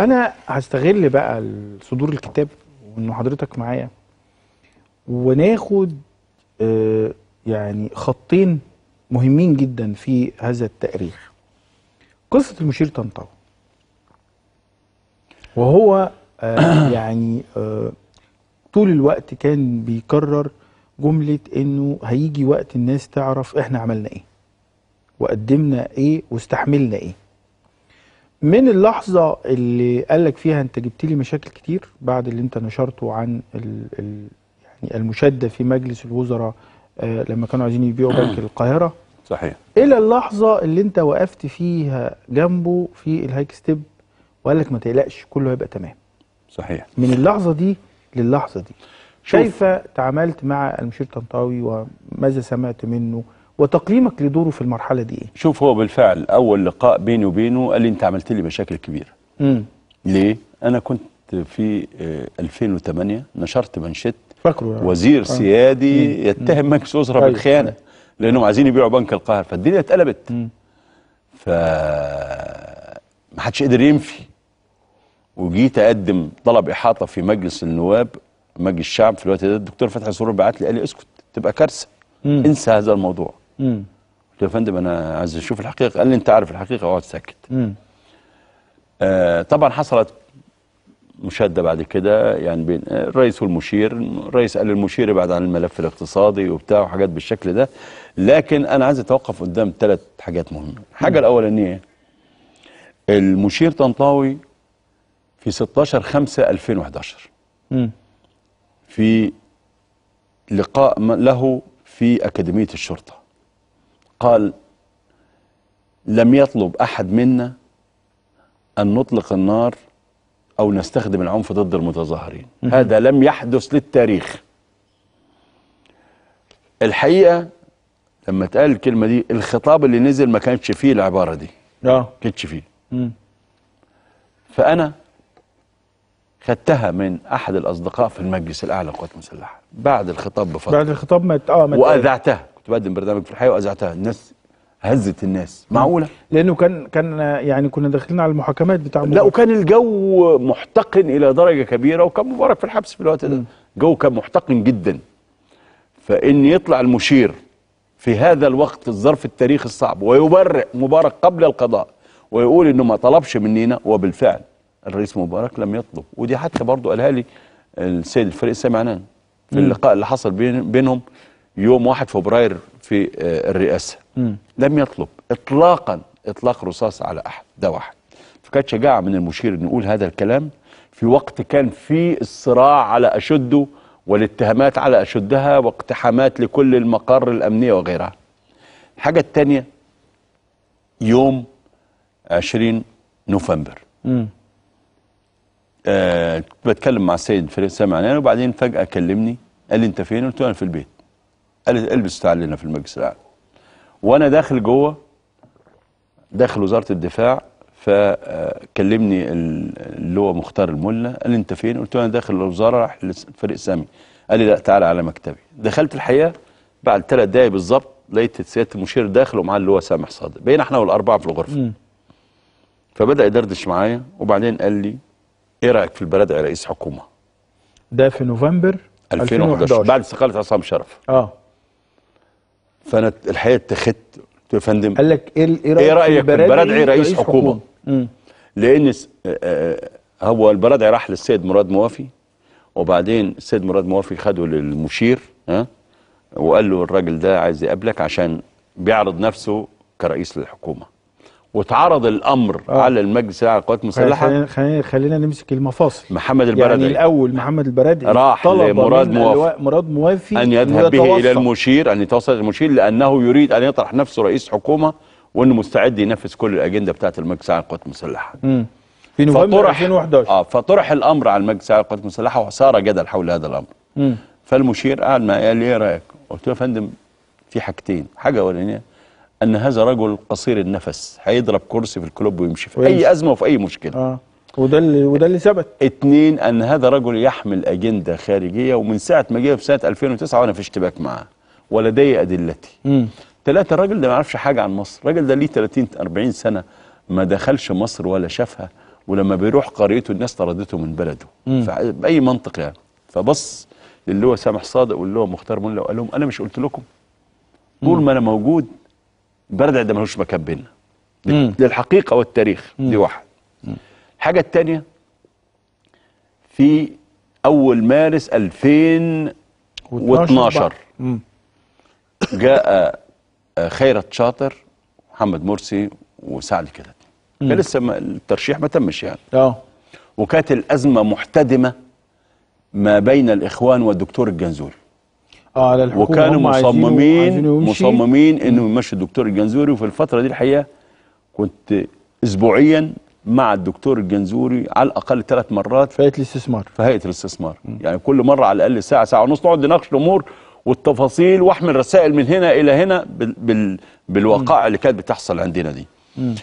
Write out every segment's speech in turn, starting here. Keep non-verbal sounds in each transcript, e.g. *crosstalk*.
انا هستغل بقى صدور الكتاب وان حضرتك معايا وناخد آه، يعني خطين مهمين جدا في هذا التأريخ قصة المشير طنطاوي وهو آه، *coughs* يعني آه، طول الوقت كان بيكرر جملة انه هيجي وقت الناس تعرف احنا عملنا ايه وقدمنا ايه واستحملنا ايه من اللحظه اللي قال لك فيها انت جبت لي مشاكل كتير بعد اللي انت نشرته عن الـ الـ يعني المشاده في مجلس الوزراء آه لما كانوا عايزين يبيعوا *clears throat* بنك القاهره صحيح الى اللحظه اللي انت وقفت فيها جنبه في الهايك ستيب وقال لك ما تقلقش كله هيبقى تمام صحيح من اللحظه دي للحظه دي كيف تعاملت مع المشير طنطاوي وماذا سمعت منه وتقييمك لدوره في المرحله دي ايه شوف هو بالفعل اول لقاء بيني وبينه قال لي انت عملت لي مشاكل كبيره امم ليه انا كنت في 2008 آه، نشرت منشط فاكره وزير آه. سيادي مم. يتهم مجلس الاسره أيوه. بالخيانه لانهم عايزين يبيعوا بنك القاهره فالدنيا اتقلبت ف ما حدش قدر ينفي وجيت اقدم طلب احاطه في مجلس النواب مجلس الشعب في الوقت ده الدكتور فتحي سرور بعت لي قال لي اسكت تبقى كارثه انسى هذا الموضوع امم قلت له يا فندم انا عايز اشوف الحقيقه قال لي انت عارف الحقيقه اقعد ساكت امم آه طبعا حصلت مشاده بعد كده يعني بين آه، الرئيس والمشير الرئيس قال للمشير بعد عن الملف الاقتصادي وبتاع وحاجات بالشكل ده لكن انا عايز اتوقف قدام ثلاث حاجات مهمه الحاجه الاولانيه المشير طنطاوي في 16 5 2011 في لقاء له في اكاديميه الشرطه قال لم يطلب أحد منا أن نطلق النار أو نستخدم العنف ضد المتظاهرين هذا لم يحدث للتاريخ الحقيقة لما اتقال الكلمة دي الخطاب اللي نزل ما كانتش فيه العبارة دي اه كانتش فيه مم. فأنا خدتها من أحد الأصدقاء في المجلس الأعلى للقوات المسلحة بعد الخطاب بفترة بعد الخطاب ما مت... اه ما مت... وأذعتها كنت بقدم برنامج في الحياه واذاعتها الناس هزت الناس معقوله لانه كان كان يعني كنا داخلين على المحاكمات بتاع لا وكان الجو محتقن الى درجه كبيره وكان مبارك في الحبس في الوقت ده الجو كان محتقن جدا فان يطلع المشير في هذا الوقت الظرف التاريخي الصعب ويبرئ مبارك قبل القضاء ويقول انه ما طلبش منينا وبالفعل الرئيس مبارك لم يطلب ودي حتى برضه قالها لي السيد الفريق سامي في اللقاء اللي حصل بينهم يوم 1 فبراير في آه، الرئاسة م. لم يطلب إطلاقا إطلاق رصاص على أحد ده واحد فكانت شجاعة من المشير أن يقول هذا الكلام في وقت كان في الصراع على أشده والاتهامات على أشدها واقتحامات لكل المقر الأمنية وغيرها الحاجة الثانية يوم 20 نوفمبر امم أه بتكلم مع السيد فريد سامي وبعدين فجأة كلمني قال لي أنت فين؟ قلت له أنا في البيت قالت البس تعال لنا في المجلس الاعلى وانا داخل جوه داخل وزاره الدفاع فكلمني اللي هو مختار الملا قال لي انت فين قلت له انا داخل الوزاره رايح للفريق سامي قال لي لا تعالى على مكتبي دخلت الحقيقه بعد ثلاث دقايق بالظبط لقيت سياده المشير داخل ومعاه اللي هو سامح صادق بقينا احنا والاربعه في الغرفه فبدا يدردش معايا وبعدين قال لي ايه رايك في البلد يا رئيس حكومه ده في نوفمبر 2011, 2011. بعد استقاله عصام شرف اه فانا الحقيقه اتخذت قلت له يا فندم قال لك ايه ايه رايك, إيه رأيك البرادعي رئيس, رئيس حكومه, حكومة. لان آه، آه، هو البرادعي راح للسيد مراد موافي وبعدين السيد مراد موافي خده للمشير ها وقال له الراجل ده عايز يقابلك عشان بيعرض نفسه كرئيس للحكومه واتعرض الامر أوه. على المجلس على القوات المسلحه خلينا خلينا نمسك المفاصل محمد البرادعي يعني الاول محمد البرادعي راح لمراد موافي مراد موافي ان يذهب به الى المشير ان يتوصل المشير لانه يريد ان يطرح نفسه رئيس حكومه وانه مستعد ينفذ كل الاجنده بتاعه المجلس على القوات المسلحه في نوفمبر 2011 اه فطرح الامر على المجلس على القوات المسلحه وصار جدل حول هذا الامر امم فالمشير قال ما قال لي ايه رايك؟ قلت له يا فندم في حاجتين حاجه اولانيه ان هذا رجل قصير النفس هيضرب كرسي في الكلوب ويمشي في ويمشي. اي ازمه وفي اي مشكله آه. وده اللي وده اللي ثبت اثنين ان هذا رجل يحمل اجنده خارجيه ومن ساعه ما جه في سنه 2009 وانا في اشتباك معاه ولدي ادلتي امم ثلاثه الراجل ده ما يعرفش حاجه عن مصر الراجل ده ليه 30 40 سنه ما دخلش مصر ولا شافها ولما بيروح قريته الناس طردته من بلده فأي منطق يعني فبص للي هو سامح صادق واللي هو مختار ملا وقال لهم انا مش قلت لكم طول ما انا موجود البلد ده ملوش مكان بينا للحقيقه والتاريخ مم. دي واحد الحاجه الثانيه في اول مارس 2012 جاء آه، خيرت شاطر محمد مرسي وسعد كده كان لسه الترشيح ما تمش يعني اه وكانت الازمه محتدمه ما بين الاخوان والدكتور الجنزوري اه للحكومه وكانوا مصممين مصممين انه يمشي الدكتور الجنزوري وفي الفتره دي الحقيقه كنت اسبوعيا مع الدكتور الجنزوري على الاقل ثلاث مرات في هيئه الاستثمار في هيئه الاستثمار م. يعني كل مره على الاقل ساعه ساعه ونص نقعد نناقش الامور والتفاصيل واحمل رسائل من هنا الى هنا بال بال بالوقائع اللي كانت بتحصل عندنا دي م.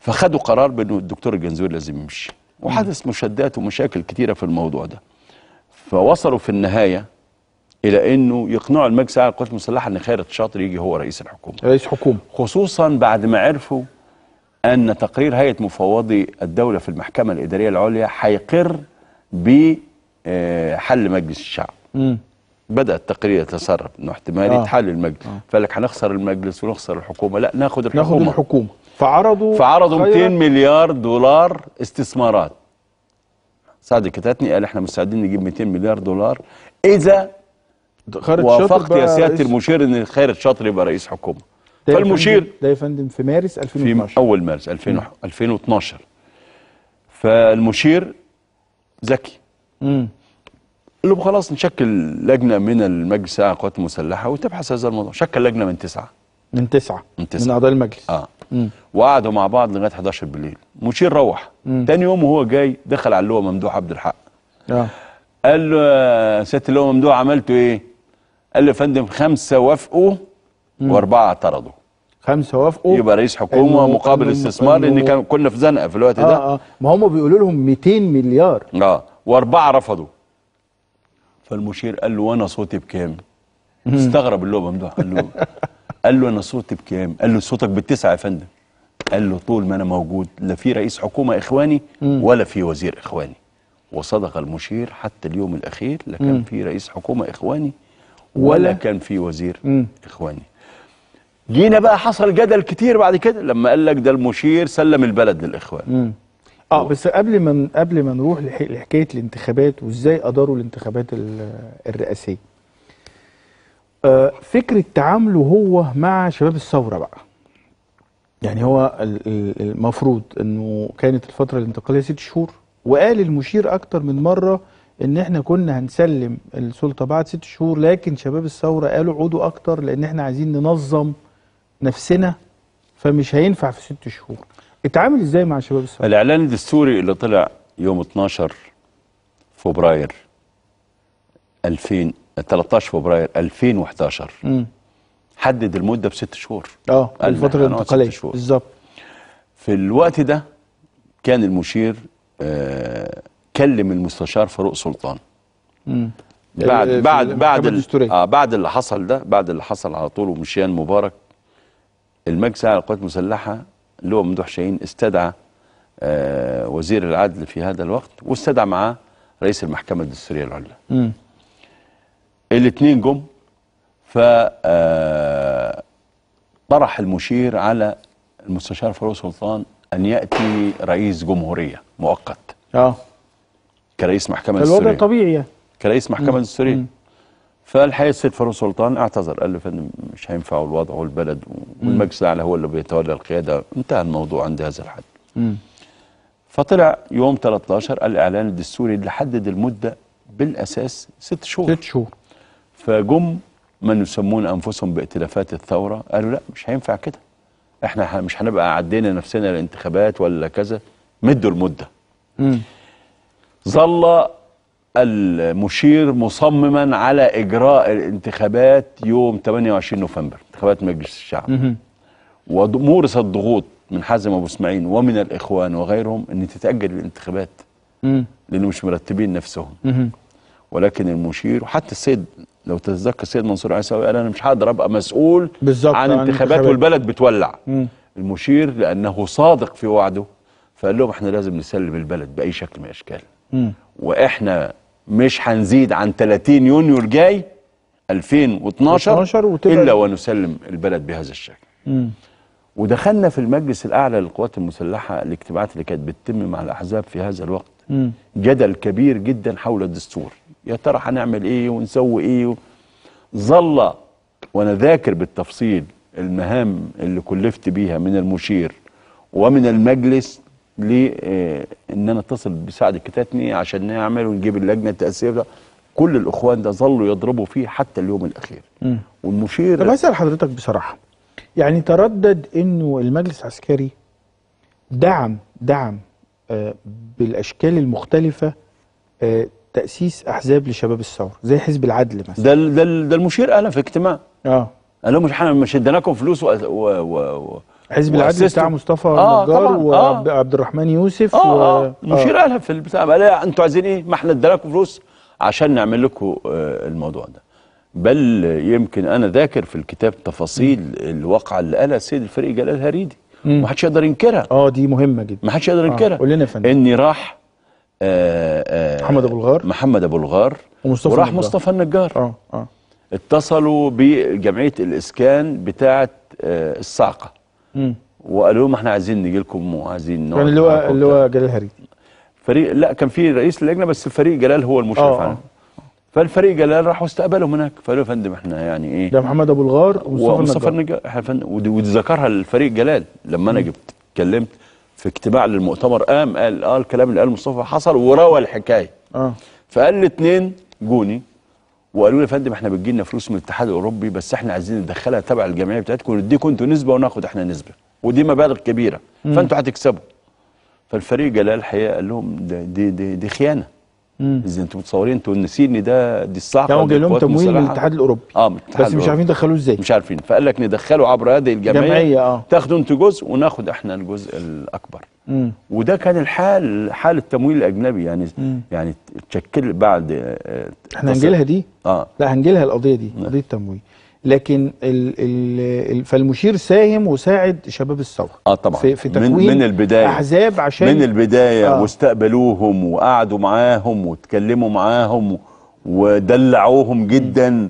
فخدوا قرار بانه الدكتور الجنزوري لازم يمشي وحدث مشادات ومشاكل كثيرة في الموضوع ده فوصلوا في النهايه الى انه يقنعوا المجلس الاعلى للقوات المسلحه ان خالد شاطر يجي هو رئيس الحكومه رئيس حكومه خصوصا بعد ما عرفوا ان تقرير هيئه مفوضي الدوله في المحكمه الاداريه العليا هيقر بحل مجلس الشعب امم بدا التقرير يتسرب انه احتمال آه. يتحل آه. المجلس آه. فقال لك هنخسر المجلس ونخسر الحكومه لا ناخد الحكومه ناخد الحكومه فعرضوا فعرضوا 200 مليار دولار استثمارات سعد كتاتني قال احنا مستعدين نجيب 200 مليار دولار اذا خالد شاطر وافقت يا سياده المشير ان خالد شاطر يبقى رئيس حكومه فالمشير ده يا فندم في مارس 2012 في اول مارس 2012 فالمشير ذكي امم قال له خلاص نشكل لجنه من المجلس القوات المسلحه وتبحث هذا الموضوع شكل لجنه من تسعه من تسعه من تسعه من اعضاء المجلس اه وقعدوا مع بعض لغايه 11 بالليل مشير روح مم. تاني يوم وهو جاي دخل على اللواء ممدوح عبد الحق اه قال له يا سياده اللواء ممدوح عملتوا ايه قال له يا فندم خمسه وافقوا واربعه اعترضوا خمسه وافقوا يبقى رئيس حكومه إنه مقابل إنه استثمار لان كان كنا في زنقه في الوقت آه ده آه ما هم بيقولوا لهم 200 مليار اه واربعه رفضوا فالمشير قال له وانا صوتي بكام؟ استغرب اللي هو ممدوح قال له *laughs* قال له انا صوتي بكام؟ قال له صوتك بالتسعه يا فندم قال له طول ما انا موجود لا في رئيس حكومه اخواني ولا في وزير اخواني وصدق المشير حتى اليوم الاخير لا كان في رئيس حكومه اخواني ولا, كان في وزير مم. اخواني جينا بقى حصل جدل كتير بعد كده لما قال لك ده المشير سلم البلد للاخوان مم. اه بس قبل ما قبل ما نروح لحكايه الانتخابات وازاي اداروا الانتخابات الرئاسيه آه فكره تعامله هو مع شباب الثوره بقى يعني هو المفروض انه كانت الفتره الانتقاليه ست شهور وقال المشير اكتر من مره ان احنا كنا هنسلم السلطه بعد ست شهور لكن شباب الثوره قالوا عودوا اكتر لان احنا عايزين ننظم نفسنا فمش هينفع في ست شهور اتعامل ازاي مع شباب الثوره الاعلان الدستوري اللي طلع يوم 12 فبراير 2000 13 فبراير 2011 امم حدد المده بست شهور اه الفتره الانتقاليه بالظبط في الوقت ده كان المشير آه كلم المستشار فاروق سلطان مم. بعد بعد بعد آه بعد اللي حصل ده بعد اللي حصل على طول ومشيان مبارك المجلس على القوات المسلحه اللي هو ممدوح شاهين استدعى آه وزير العدل في هذا الوقت واستدعى معاه رئيس المحكمه الدستوريه العليا. الاثنين جم ف آه، طرح المشير على المستشار فاروق سلطان ان ياتي رئيس جمهوريه مؤقت. اه كرئيس محكمة الوضع السورية الوضع طبيعي يعني كرئيس محكمة السورية فالحقيقة السيد فاروق سلطان اعتذر قال له فندم مش هينفع الوضع والبلد والمجلس الأعلى هو اللي بيتولى القيادة انتهى الموضوع عند هذا الحد فطلع يوم 13 الإعلان الدستوري اللي حدد المدة بالأساس ست شهور ست شهور فجم من يسمون أنفسهم بائتلافات الثورة قالوا لا مش هينفع كده احنا مش هنبقى عدينا نفسنا الانتخابات ولا كذا مدوا المدة امم ظل المشير مصمما على إجراء الانتخابات يوم 28 نوفمبر انتخابات مجلس الشعب ومورس الضغوط من حازم أبو اسماعيل ومن الإخوان وغيرهم أن تتأجل الانتخابات لأنه مش مرتبين نفسهم ولكن المشير وحتى السيد لو تتذكر السيد منصور عيساوي قال انا مش هقدر ابقى مسؤول بالزبط عن انتخابات والبلد بتولع المشير لانه صادق في وعده فقال لهم احنا لازم نسلم البلد باي شكل من الاشكال واحنا مش هنزيد عن 30 يونيو الجاي 2012 الا ونسلم البلد بهذا الشكل مم. ودخلنا في المجلس الاعلى للقوات المسلحه الاجتماعات اللي كانت بتتم مع الاحزاب في هذا الوقت مم. جدل كبير جدا حول الدستور يا ترى هنعمل ايه ونسوي ايه ظل وانا ذاكر بالتفصيل المهام اللي كلفت بيها من المشير ومن المجلس آه، ان انا اتصل بسعد كتاتني عشان نعمل ونجيب اللجنه التاسيسيه كل الاخوان ده ظلوا يضربوا فيه حتى اليوم الاخير والمشير طب اسال حضرتك بصراحه يعني تردد انه المجلس العسكري دعم دعم آه بالاشكال المختلفه آه تاسيس احزاب لشباب الثوره زي حزب العدل مثلا ده ده, المشير قالها في اجتماع اه قال لهم مش احنا مش اديناكم فلوس و... و... و... حزب العدل بتاع مصطفى آه نجار آه. وعبد آه الرحمن يوسف آه, و... آه مشير قالها في البتاع قال إيه، انتوا عايزين ايه ما احنا ادالكم فلوس عشان نعمل لكم آه، الموضوع ده بل يمكن انا ذاكر في الكتاب تفاصيل الواقعه اللي قالها السيد الفريق جلال هريدي ما حدش يقدر ينكرها اه دي مهمه جدا ما حدش يقدر آه، ينكرها آه. قول لنا يا فندم اني راح آه آه محمد ابو الغار محمد ابو الغار ومصطفى وراح النجار. مصطفى النجار اه اه اتصلوا بجمعيه الاسكان بتاعه الصاعقه وقالوا لهم احنا عايزين نجي لكم وعايزين نقعد يعني اللي هو اللي هو جلال هريدي فريق لا كان في رئيس اللجنه بس فريق جلال هو المشرف آه، آه. عليه فالفريق جلال راح واستقبلهم هناك فقالوا يا فندم احنا يعني ايه ده محمد ابو الغار ومصطفى النجار وتذكرها الفريق جلال لما انا جبت اتكلمت في اجتماع للمؤتمر قام قال اه الكلام اللي قال مصطفى حصل وروى الحكايه اه فقال الاثنين جوني وقالوا لي يا فندم احنا بتجي لنا فلوس من الاتحاد الاوروبي بس احنا عايزين ندخلها تبع الجمعيه بتاعتكم ونديكم انتوا نسبه وناخد احنا نسبه ودي مبالغ كبيره فانتوا هتكسبوا فالفريق جلال الحقيقه قال لهم دي دي دي خيانه اذا انتوا متصورين انتوا نسيني ده دي الصعقه كانوا يعني جاي لهم تمويل من الاتحاد الاوروبي اه من الاتحاد بس مش عارفين يدخلوه ازاي مش عارفين فقال لك ندخله عبر هذه الجمعيه جمعية اه تاخدوا انتوا جزء وناخد احنا الجزء الاكبر وده كان الحال حال التمويل الاجنبي يعني مم. يعني تشكل بعد آه، احنا هنجيلها دي اه لا هنجيلها القضيه دي نعم. قضيه التمويل لكن الـ الـ فالمشير ساهم وساعد شباب الثوره اه طبعا في, في تكوين من, من البدايه احزاب عشان من البدايه آه. واستقبلوهم وقعدوا معاهم واتكلموا معاهم ودلعوهم جدا مم.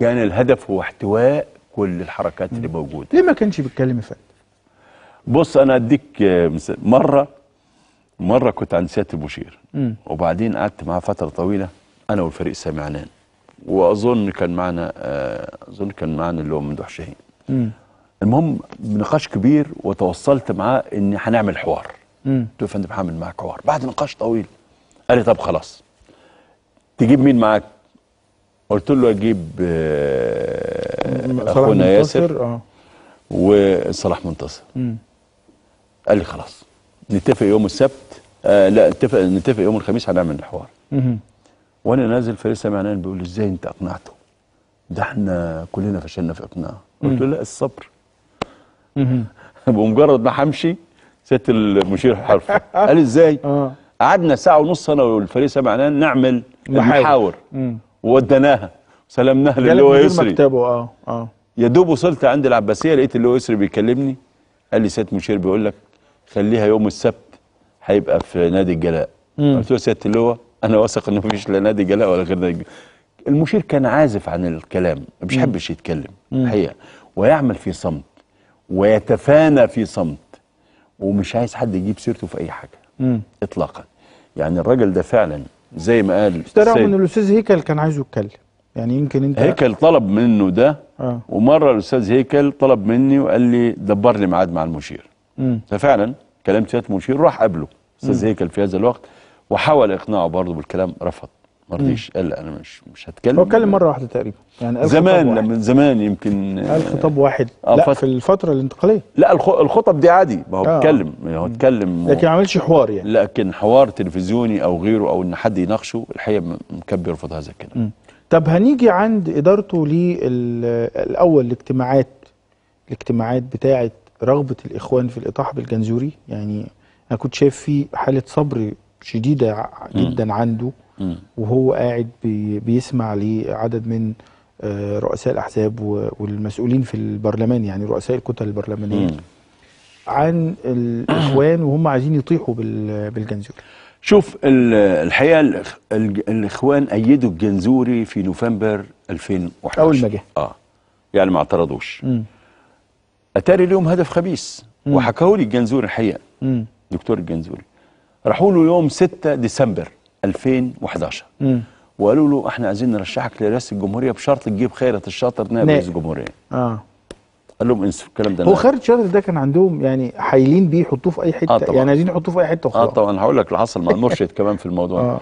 كان الهدف هو احتواء كل الحركات مم. اللي موجوده ليه ما كانش بيتكلم يا فندم بص انا اديك مثال مره مره كنت عند سياده المشير وبعدين قعدت معاه فتره طويله انا والفريق عنان واظن كان معنا آه، اظن كان معنا اللي هو ممدوح شاهين المهم بنقاش كبير وتوصلت معاه ان هنعمل حوار قلت له يا فندم هعمل معاك حوار بعد نقاش طويل قال لي طب خلاص تجيب مين معاك قلت له اجيب آه، اخونا ياسر آه. وصلاح منتصر قال لي خلاص نتفق يوم السبت آه لا نتفق نتفق يوم الخميس هنعمل الحوار وانا نازل فريد سامعنان بيقول لي ازاي انت اقنعته ده احنا كلنا فشلنا في اقناعه قلت له لا الصبر *laughs* بمجرد ما همشي سياده المشير حرفي قال ازاي *laughs* آه. قعدنا ساعه ونص انا والفريق سامعنان نعمل المحاور ووديناها للي هو يسري مكتبه اه اه يا دوب وصلت عند العباسيه لقيت هو يسري بيكلمني قال لي سياده المشير بيقول لك خليها يوم السبت هيبقى في نادي الجلاء قلت له سياده اللواء انا واثق انه مفيش لا نادي جلاء ولا غير نادي الجلاء المشير كان عازف عن الكلام ما بيحبش يتكلم الحقيقه ويعمل في صمت ويتفانى في صمت ومش عايز حد يجيب سيرته في اي حاجه مم. اطلاقا يعني الراجل ده فعلا زي ما قال ده رغم ان الاستاذ هيكل كان عايزه يتكلم يعني يمكن انت هيكل طلب منه ده آه. ومره الاستاذ هيكل طلب مني وقال لي دبر لي ميعاد مع المشير ففعلا كلام سياده المشير راح قابله استاذ هيكل في هذا الوقت وحاول اقناعه برضه بالكلام رفض ما رضيش قال انا مش مش هتكلم هو اتكلم مره واحده تقريبا يعني زمان لما زمان يمكن قال خطاب واحد آه لا في الفتره الانتقاليه لا الخطب دي عادي ما هو اتكلم آه. هو اتكلم لكن ما عملش حوار يعني لكن حوار تلفزيوني او غيره او ان حد يناقشه الحقيقه مكبر يرفض هذا الكلام طب هنيجي عند ادارته للاول الاجتماعات الاجتماعات بتاعه رغبة الإخوان في الإطاحة بالجنزوري يعني أنا كنت شايف في حالة صبر شديدة جدا م. عنده م. وهو قاعد بي بيسمع لعدد من آه، رؤساء الأحزاب والمسؤولين في البرلمان يعني رؤساء الكتل البرلمانية م. عن الإخوان وهم عايزين يطيحوا بالجنزوري شوف الحقيقة الإخوان أيدوا الجنزوري في نوفمبر 2011 أول ما جه آه يعني ما اعترضوش اتاري لهم هدف خبيث وحكاه لي الجنزوري الحقيقه دكتور الجنزوري راحوا له يوم 6 ديسمبر 2011 وقالوا له احنا عايزين نرشحك لرئاسه الجمهوريه بشرط تجيب خيرت الشاطر نائب رئيس الجمهوريه اه قال لهم انسوا الكلام ده هو خيرت الشاطر ده كان عندهم يعني حايلين بيه يحطوه في اي آه حته آه طبعًا. يعني عايزين يحطوه في اي حته وخلاص اه طبعا هقول لك اللي حصل مع المرشد *laughs* كمان في الموضوع آه.